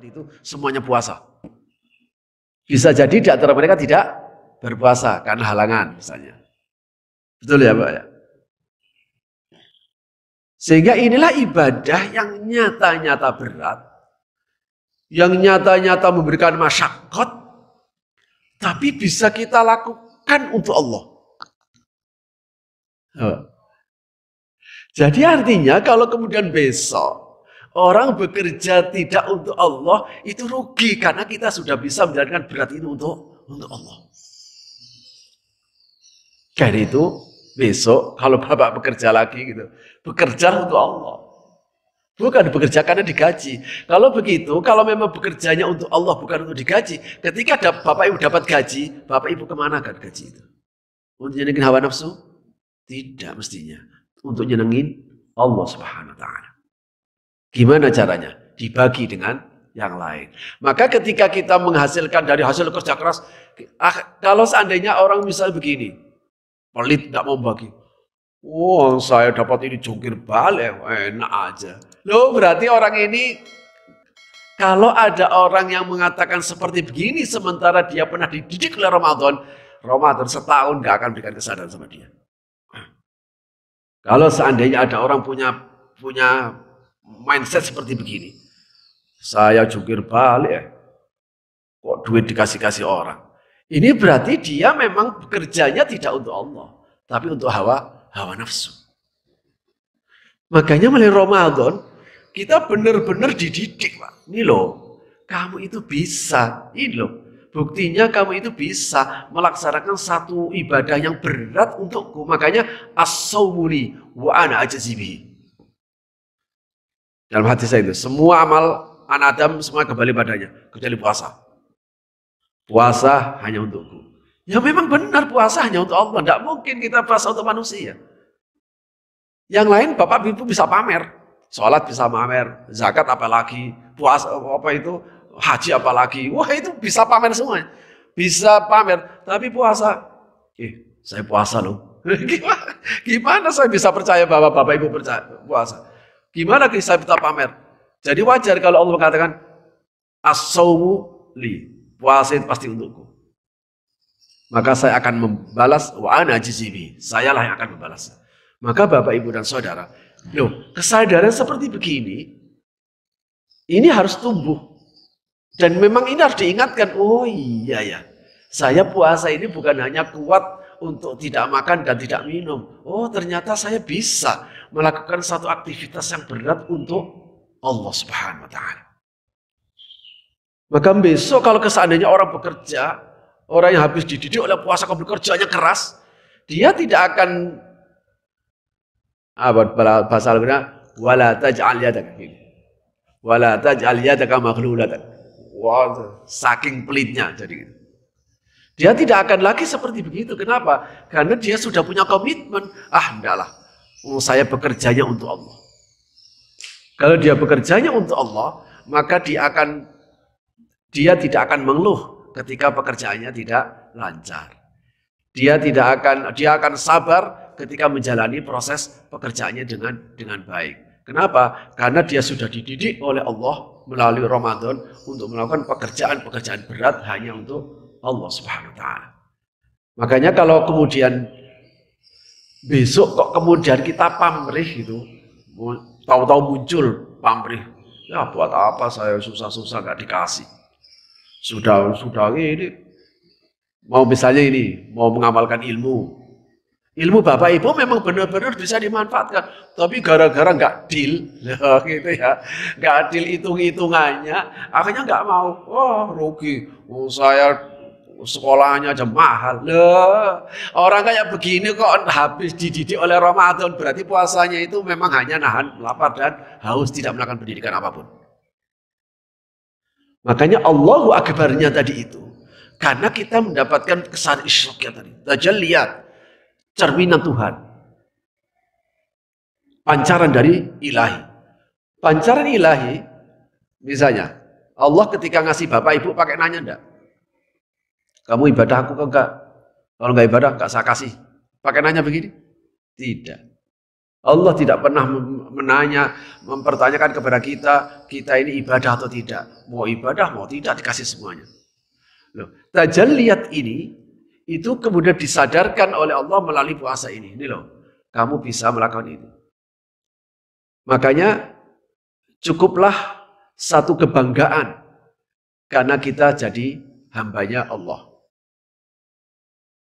tadi itu semuanya puasa. Bisa jadi di antara mereka tidak berpuasa karena halangan misalnya. Betul ya Pak ya? Sehingga inilah ibadah yang nyata-nyata berat. Yang nyata-nyata memberikan masyarakat. Tapi bisa kita lakukan untuk Allah. Jadi artinya kalau kemudian besok Orang bekerja tidak untuk Allah itu rugi karena kita sudah bisa menjalankan berat itu untuk untuk Allah. Karena itu besok kalau bapak bekerja lagi gitu, bekerja untuk Allah. Bukan bekerja karena digaji. Kalau begitu, kalau memang bekerjanya untuk Allah bukan untuk digaji, ketika ada bapak ibu dapat gaji, bapak ibu kemana kan gaji itu? Untuk nyenengin hawa nafsu? Tidak mestinya. Untuk nyenengin Allah subhanahu wa ta'ala. Gimana caranya? Dibagi dengan yang lain. Maka ketika kita menghasilkan dari hasil kerja keras, ah, kalau seandainya orang misalnya begini, pelit nggak mau bagi, wah oh, saya dapat ini jungkir balik, enak aja. Loh berarti orang ini kalau ada orang yang mengatakan seperti begini sementara dia pernah dididik oleh Ramadan, Ramadan setahun nggak akan berikan kesadaran sama dia. Kalau seandainya ada orang punya punya mindset seperti begini. Saya jungkir balik eh. Kok duit dikasih-kasih orang. Ini berarti dia memang bekerjanya tidak untuk Allah. Tapi untuk hawa, hawa nafsu. Makanya mulai Ramadan, kita benar-benar dididik. Pak. Ini loh, kamu itu bisa. Ini loh, buktinya kamu itu bisa melaksanakan satu ibadah yang berat untukku. Makanya as-sawmuli wa ana ajazibihi. Dalam hati saya itu, semua amal anak Adam semua kembali padanya, kecuali puasa. Puasa hanya untukku. Ya memang benar puasa hanya untuk Allah, tidak mungkin kita puasa untuk manusia. Yang lain bapak ibu bisa pamer, sholat bisa pamer, zakat apalagi, puasa apa itu, haji apalagi, wah itu bisa pamer semuanya, bisa pamer. Tapi puasa, eh saya puasa loh. Gimana, gimana saya bisa percaya bahwa bapak ibu percaya puasa? Gimana kisah kita pamer? Jadi wajar kalau Allah mengatakan as li, puasa itu pasti untukku. Maka saya akan membalas wa ana jizibi, lah yang akan membalas. Maka Bapak Ibu dan Saudara, loh, kesadaran seperti begini ini harus tumbuh. Dan memang ini harus diingatkan, oh iya ya. Saya puasa ini bukan hanya kuat untuk tidak makan dan tidak minum. Oh ternyata saya bisa melakukan satu aktivitas yang berat untuk Allah Subhanahu wa taala. Maka besok kalau seandainya orang bekerja, orang yang habis dididik oleh puasa kalau bekerjanya keras, dia tidak akan apa bahasa Arabnya wala taj'al yadaka wala taj'al yadaka maghlulatan. Wow, saking pelitnya jadi Dia tidak akan lagi seperti begitu. Kenapa? Karena dia sudah punya komitmen. Ah, lah. Oh, saya bekerjanya untuk Allah. Kalau dia bekerjanya untuk Allah, maka dia akan dia tidak akan mengeluh ketika pekerjaannya tidak lancar. Dia tidak akan dia akan sabar ketika menjalani proses pekerjaannya dengan dengan baik. Kenapa? Karena dia sudah dididik oleh Allah melalui Ramadan untuk melakukan pekerjaan-pekerjaan berat hanya untuk Allah Subhanahu wa taala. Makanya kalau kemudian besok kok kemudian kita pamrih gitu tahu-tahu muncul pamrih ya buat apa saya susah-susah nggak dikasih sudah sudah ini mau misalnya ini mau mengamalkan ilmu ilmu bapak ibu memang benar-benar bisa dimanfaatkan tapi gara-gara nggak -gara deal ya, gitu ya nggak deal hitung hitungannya akhirnya nggak mau oh rugi oh, saya sekolahnya aja mahal. Loh, orang kayak begini kok habis dididik oleh Ramadan. Berarti puasanya itu memang hanya nahan lapar dan haus, tidak melakukan pendidikan apapun. Makanya Allahu Akbarnya tadi itu. Karena kita mendapatkan kesan isyraknya tadi. lihat cerminan Tuhan. Pancaran dari ilahi. Pancaran ilahi, misalnya, Allah ketika ngasih Bapak Ibu pakai nanya enggak? Kamu ibadah aku kok enggak? Kalau enggak ibadah enggak saya kasih. Pakai nanya begini? Tidak. Allah tidak pernah menanya, mempertanyakan kepada kita, kita ini ibadah atau tidak. Mau ibadah, mau tidak, dikasih semuanya. Loh, lihat ini, itu kemudian disadarkan oleh Allah melalui puasa ini. Ini loh, kamu bisa melakukan ini. Makanya, cukuplah satu kebanggaan. Karena kita jadi hambanya Allah.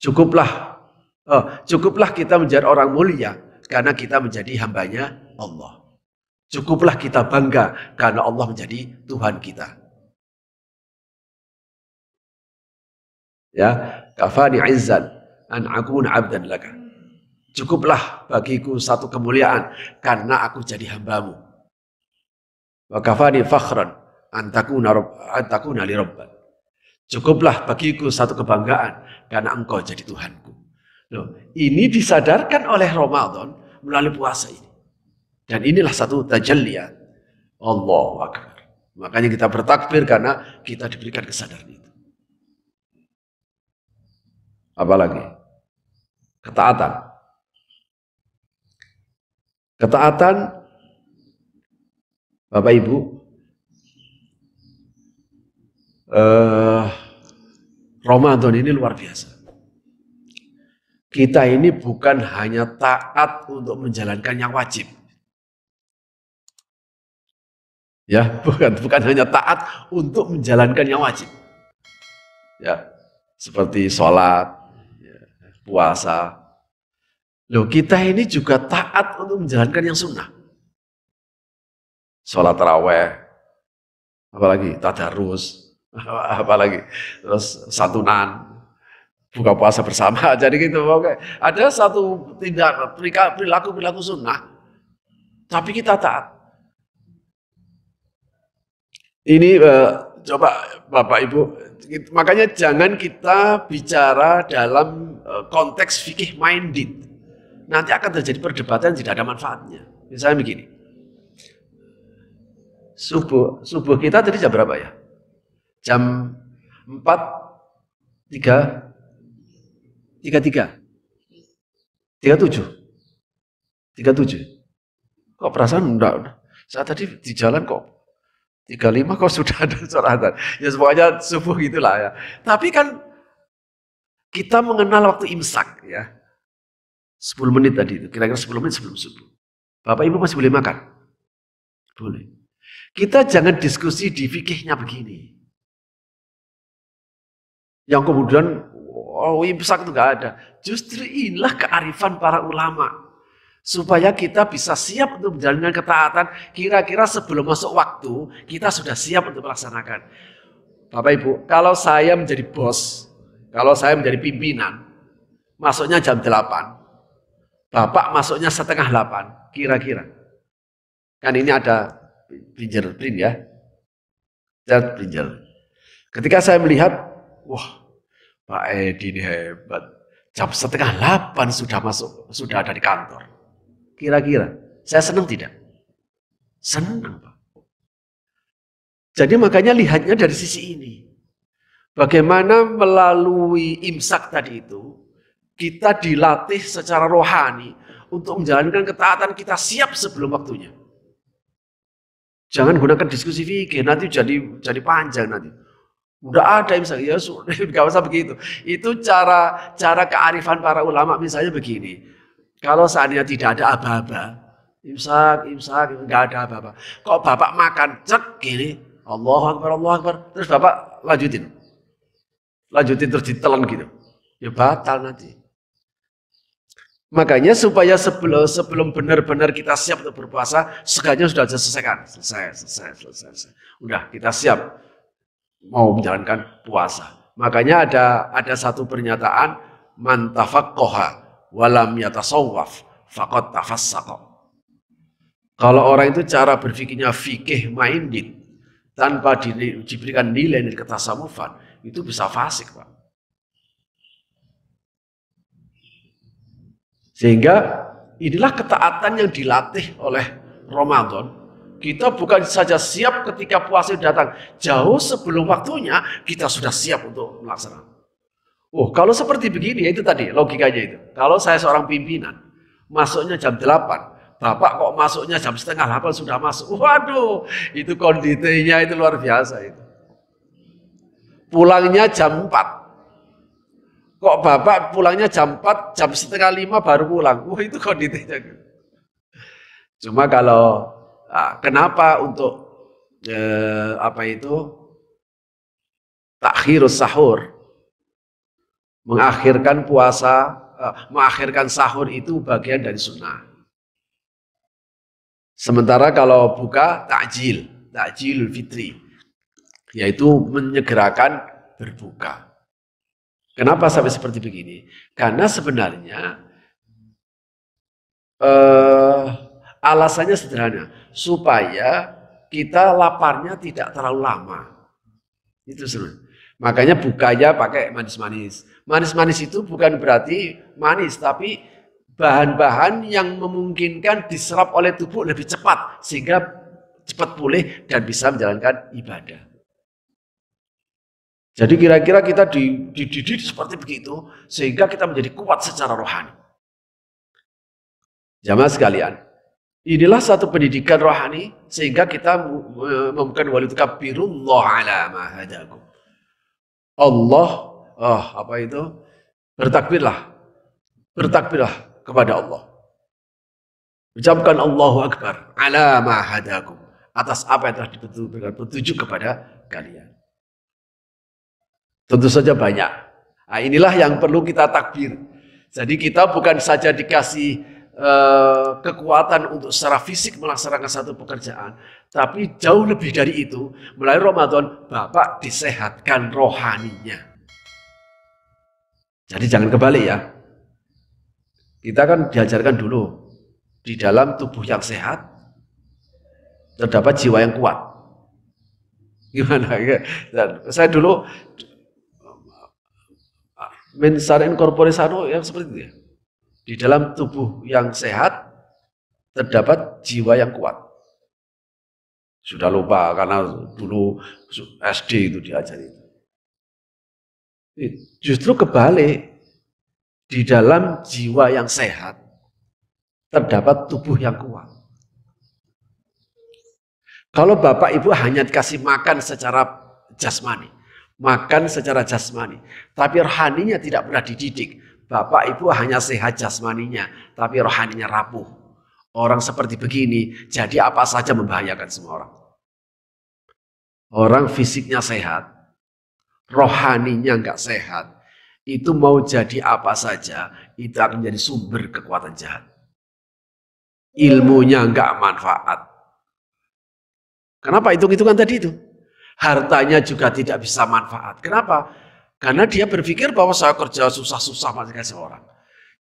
Cukuplah oh, cukuplah kita menjadi orang mulia karena kita menjadi hambanya Allah. Cukuplah kita bangga karena Allah menjadi Tuhan kita. Ya, kafani izzan an akun abdan laka. Cukuplah bagiku satu kemuliaan karena aku jadi hambamu. Wa kafani fakhran an takuna rabb an takuna li rabban. Cukuplah bagiku satu kebanggaan karena engkau jadi Tuhanku. Loh, ini disadarkan oleh Ramadan melalui puasa ini. Dan inilah satu tajalliat. Allah Akbar. Makanya kita bertakbir karena kita diberikan kesadaran itu. Apalagi? Ketaatan. Ketaatan Bapak Ibu eh, Ramadan ini luar biasa. Kita ini bukan hanya taat untuk menjalankan yang wajib. Ya, bukan bukan hanya taat untuk menjalankan yang wajib. Ya, seperti sholat, ya, puasa. Loh, kita ini juga taat untuk menjalankan yang sunnah. Sholat raweh, apalagi tadarus, apalagi terus santunan buka puasa bersama jadi gitu oke ada satu tindak perilaku perilaku sunnah tapi kita taat ini uh, coba bapak ibu makanya jangan kita bicara dalam eh, konteks fikih minded nanti akan terjadi perdebatan tidak ada manfaatnya misalnya begini subuh subuh kita tadi jam berapa ya jam 4 3 33 37 37 kok perasaan enggak saat tadi di jalan kok 35 kok sudah ada suara azan ya semuanya subuh gitulah ya tapi kan kita mengenal waktu imsak ya 10 menit tadi itu kira-kira 10 menit sebelum subuh Bapak Ibu masih boleh makan boleh kita jangan diskusi di fikihnya begini yang kemudian oh, imsak itu nggak ada. Justru inilah kearifan para ulama. Supaya kita bisa siap untuk menjalankan ketaatan, kira-kira sebelum masuk waktu, kita sudah siap untuk melaksanakan. Bapak Ibu, kalau saya menjadi bos, kalau saya menjadi pimpinan, masuknya jam 8. Bapak masuknya setengah 8, kira-kira. Kan ini ada pinjer print ya. Dan pinjer. Ketika saya melihat Wah, Pak Edi ini hebat. Jam setengah delapan sudah masuk, sudah ada di kantor. Kira-kira, saya senang tidak? Senang, Pak. Jadi makanya lihatnya dari sisi ini. Bagaimana melalui imsak tadi itu, kita dilatih secara rohani untuk menjalankan ketaatan kita siap sebelum waktunya. Jangan gunakan diskusi fikir, nanti jadi jadi panjang nanti. Udah ada misalnya, ya sudah, gak usah begitu. Itu cara cara kearifan para ulama misalnya begini. Kalau seandainya tidak ada aba-aba, imsak, imsak, gak ada aba-aba. Kok bapak makan, cek, gini, Allah Akbar, Allah Akbar. Terus bapak lanjutin. Lanjutin terus ditelan gitu. Ya batal nanti. Makanya supaya sebelum sebelum benar-benar kita siap untuk berpuasa, segalanya sudah selesaikan Selesai, selesai, selesai, selesai. Udah, kita siap mau menjalankan puasa. Makanya ada ada satu pernyataan man tafaqqaha walam yatasawwaf faqad tafassaqa. Kalau orang itu cara berpikirnya fikih maindin tanpa di, diberikan nilai nilai ketasamufan itu bisa fasik, Pak. Sehingga inilah ketaatan yang dilatih oleh Ramadan kita bukan saja siap ketika puasa datang, jauh sebelum waktunya kita sudah siap untuk melaksanakan. Oh, kalau seperti begini ya itu tadi logikanya itu. Kalau saya seorang pimpinan, masuknya jam 8, Bapak kok masuknya jam setengah 8 sudah masuk. Waduh, itu konditenya itu luar biasa itu. Pulangnya jam 4, kok bapak pulangnya jam 4, jam setengah 5 baru pulang. Wah itu kondisinya. Cuma kalau Ah, kenapa untuk eh, apa itu takhirus sahur mengakhirkan puasa eh, mengakhirkan sahur itu bagian dari sunnah sementara kalau buka takjil takjil fitri yaitu menyegerakan berbuka kenapa sampai seperti begini karena sebenarnya eh, alasannya sederhana supaya kita laparnya tidak terlalu lama. Itu sebenarnya. Makanya bukanya pakai manis-manis. Manis-manis itu bukan berarti manis, tapi bahan-bahan yang memungkinkan diserap oleh tubuh lebih cepat sehingga cepat pulih dan bisa menjalankan ibadah. Jadi kira-kira kita dididik seperti begitu sehingga kita menjadi kuat secara rohani. Jamaah sekalian, Inilah satu pendidikan rohani sehingga kita wali walid kabirullah ala mahadakum. Allah, oh, apa itu? Bertakbirlah. Bertakbirlah kepada Allah. Ucapkan Allahu Akbar ala mahadakum. Atas apa yang telah ditentukan petunjuk kepada kalian. Tentu saja banyak. Nah, inilah yang perlu kita takbir. Jadi kita bukan saja dikasih Eh, kekuatan untuk secara fisik melaksanakan satu pekerjaan. Tapi jauh lebih dari itu, melalui Ramadan, Bapak disehatkan rohaninya. Jadi jangan kebalik ya. Kita kan diajarkan dulu, di dalam tubuh yang sehat, terdapat jiwa yang kuat. Gimana? Saya dulu, mensarin korporisano yang seperti itu ya di dalam tubuh yang sehat terdapat jiwa yang kuat. Sudah lupa karena dulu SD itu diajari. Justru kebalik, di dalam jiwa yang sehat terdapat tubuh yang kuat. Kalau bapak ibu hanya dikasih makan secara jasmani, makan secara jasmani, tapi rohaninya tidak pernah dididik, Bapak ibu hanya sehat jasmaninya, tapi rohaninya rapuh. Orang seperti begini, jadi apa saja membahayakan semua orang. Orang fisiknya sehat, rohaninya enggak sehat, itu mau jadi apa saja, itu akan menjadi sumber kekuatan jahat. Ilmunya enggak manfaat. Kenapa hitung-hitungan tadi itu? Hartanya juga tidak bisa manfaat. Kenapa? Karena dia berpikir bahwa saya kerja susah-susah masih kasih orang.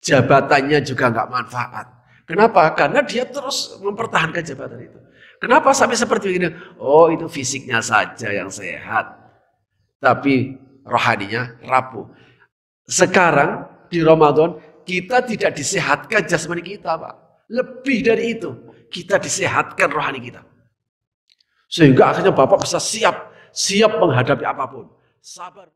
Jabatannya juga nggak manfaat. Kenapa? Karena dia terus mempertahankan jabatan itu. Kenapa sampai seperti ini? Oh itu fisiknya saja yang sehat. Tapi rohaninya rapuh. Sekarang di Ramadan kita tidak disehatkan jasmani kita Pak. Lebih dari itu kita disehatkan rohani kita. Sehingga akhirnya Bapak bisa siap, siap menghadapi apapun. Sabar.